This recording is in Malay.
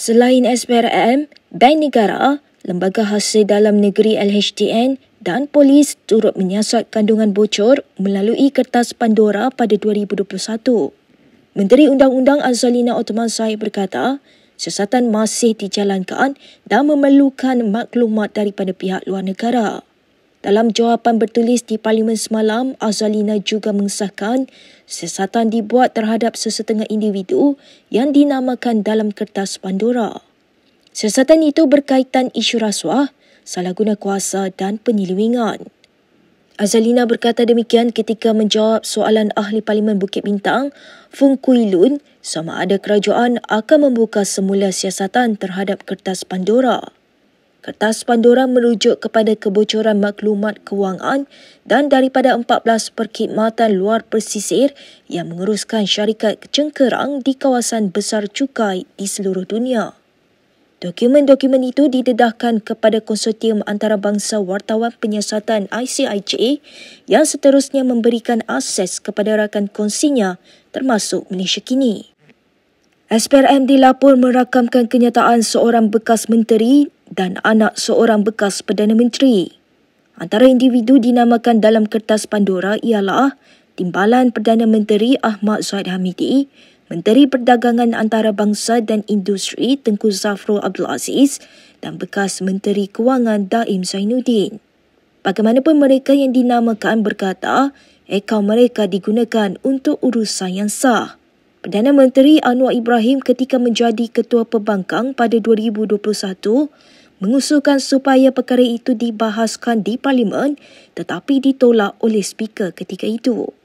Selain SPRM, Bank Negara, Lembaga Hasil Dalam Negeri LHDN dan polis turut menyiasat kandungan bocor melalui kertas Pandora pada 2021. Menteri Undang-Undang Azalina Othman Said berkata, siasatan masih dijalankan dan memerlukan maklumat daripada pihak luar negara. Dalam jawapan bertulis di Parlimen semalam, Azalina juga mengesahkan sesatan dibuat terhadap sesetengah individu yang dinamakan dalam kertas Pandora. Sesatan itu berkaitan isu rasuah, salah guna kuasa dan penyelewengan. Azalina berkata demikian ketika menjawab soalan Ahli Parlimen Bukit Bintang, Fung Kui Lun, sama ada kerajaan akan membuka semula siasatan terhadap kertas Pandora. Kertas Pandora merujuk kepada kebocoran maklumat kewangan dan daripada 14 perkhidmatan luar pesisir yang menguruskan syarikat cengkerang di kawasan besar cukai di seluruh dunia. Dokumen-dokumen itu didedahkan kepada konsortium antarabangsa wartawan penyiasatan ICIJA yang seterusnya memberikan akses kepada rakan kongsinya termasuk Malaysia Kini. SPRM dilaporkan merakamkan kenyataan seorang bekas menteri dan anak seorang bekas Perdana Menteri. Antara individu dinamakan dalam kertas Pandora ialah Timbalan Perdana Menteri Ahmad Zahid Hamidi, Menteri Perdagangan Antarabangsa dan Industri Tengku Zafro Abdul Aziz dan bekas Menteri Kewangan Daim Zainuddin. Bagaimanapun mereka yang dinamakan berkata, akaun mereka digunakan untuk urusan yang sah. Perdana Menteri Anwar Ibrahim ketika menjadi Ketua Pembangkang pada 2021 mengusulkan supaya perkara itu dibahaskan di Parlimen tetapi ditolak oleh Speaker ketika itu.